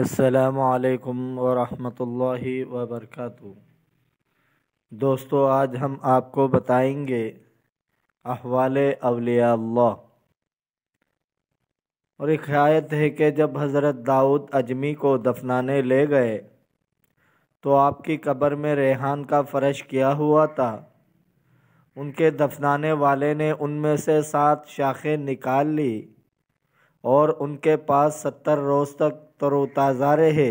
असलकम वरहमतुल्लाह वबरकू दोस्तों आज हम आपको बताएंगे अहवाल अवलिया और एक हकायत है कि जब हज़रत दाऊद अजमी को दफनाने ले गए तो आपकी कब्र में रेहान का फ़र्श किया हुआ था उनके दफनाने वाले ने उनमें से सात शाखें निकाल ली और उनके पास सत्तर रोज़ तक तरोताज़ा रहे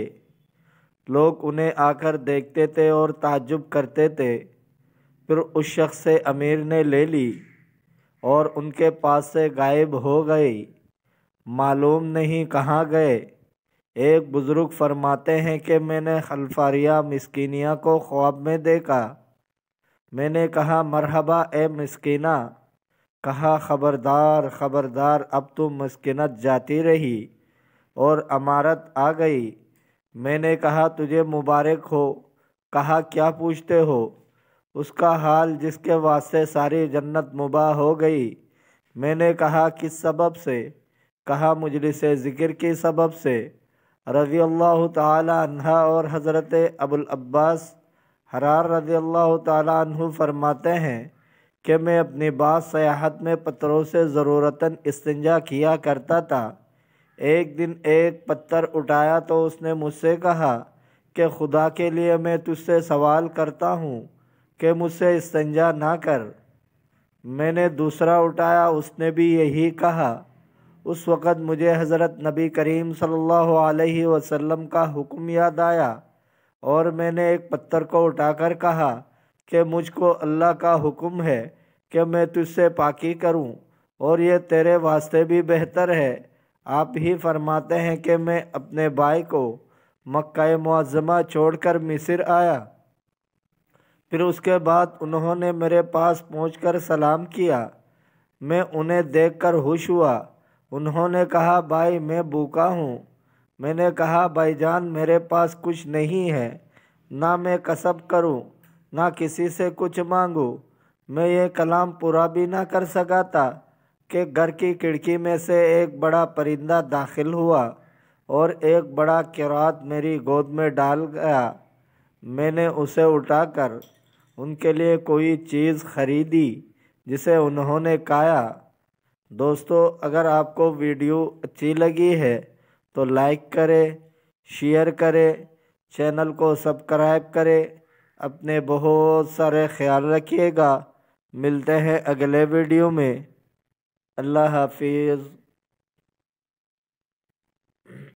लोग उन्हें आकर देखते थे और ताजुब करते थे फिर उस शख्स से अमीर ने ले ली और उनके पास से गायब हो गई मालूम नहीं कहाँ गए एक बुज़ुर्ग फरमाते हैं कि मैंने खलफारिया मिसकिनिया को ख्वाब में देखा मैंने कहा मरहबा ए मिसकीना कहा ख़बरदार ख़बरदार अब तो मुस्किनत जाती रही और अमारत आ गई मैंने कहा तुझे मुबारक हो कहा क्या पूछते हो उसका हाल जिसके वास्ते सारी जन्नत मुबा हो गई मैंने कहा किस सबब से कहा मजलिस ज़िक्र के सबब से रज़ी अल्लाह तहा और हज़रत अबुल अब्बास हरार रज़ी अल्लाह तु फरमाते हैं कि मैं अपनी बात सयाहत में पत्थरों से ज़रूरतन इस्तंजा किया करता था एक दिन एक पत्थर उठाया तो उसने मुझसे कहा कि खुदा के लिए मैं तुझसे सवाल करता हूँ कि मुझसे इस्तंजा ना कर मैंने दूसरा उठाया उसने भी यही कहा उस वक़्त मुझे हज़रत नबी करीम सल्लल्लाहु अलैहि वसल्लम का हुक्म याद आया और मैंने एक पत्थर को उठाकर कहा कि मुझको अल्लाह का हुक्म है कि मैं तुझसे पाकी करूं और ये तेरे वास्ते भी बेहतर है आप ही फरमाते हैं कि मैं अपने भाई को मक्का मुआज़मा छोड़कर मिस्र आया फिर उसके बाद उन्होंने मेरे पास पहुंचकर सलाम किया मैं उन्हें देखकर खुश हुआ उन्होंने कहा भाई मैं भूखा हूँ मैंने कहा भाईजान मेरे पास कुछ नहीं है ना मैं कसब करूँ ना किसी से कुछ मांगू मैं ये कलाम पूरा भी ना कर सका था कि घर की खिड़की में से एक बड़ा परिंदा दाखिल हुआ और एक बड़ा किरात मेरी गोद में डाल गया मैंने उसे उठाकर उनके लिए कोई चीज़ खरीदी जिसे उन्होंने खाया दोस्तों अगर आपको वीडियो अच्छी लगी है तो लाइक करें शेयर करें चैनल को सब्सक्राइब करें अपने बहुत सारे ख्याल रखिएगा मिलते हैं अगले वीडियो में अल्लाह हाफिज़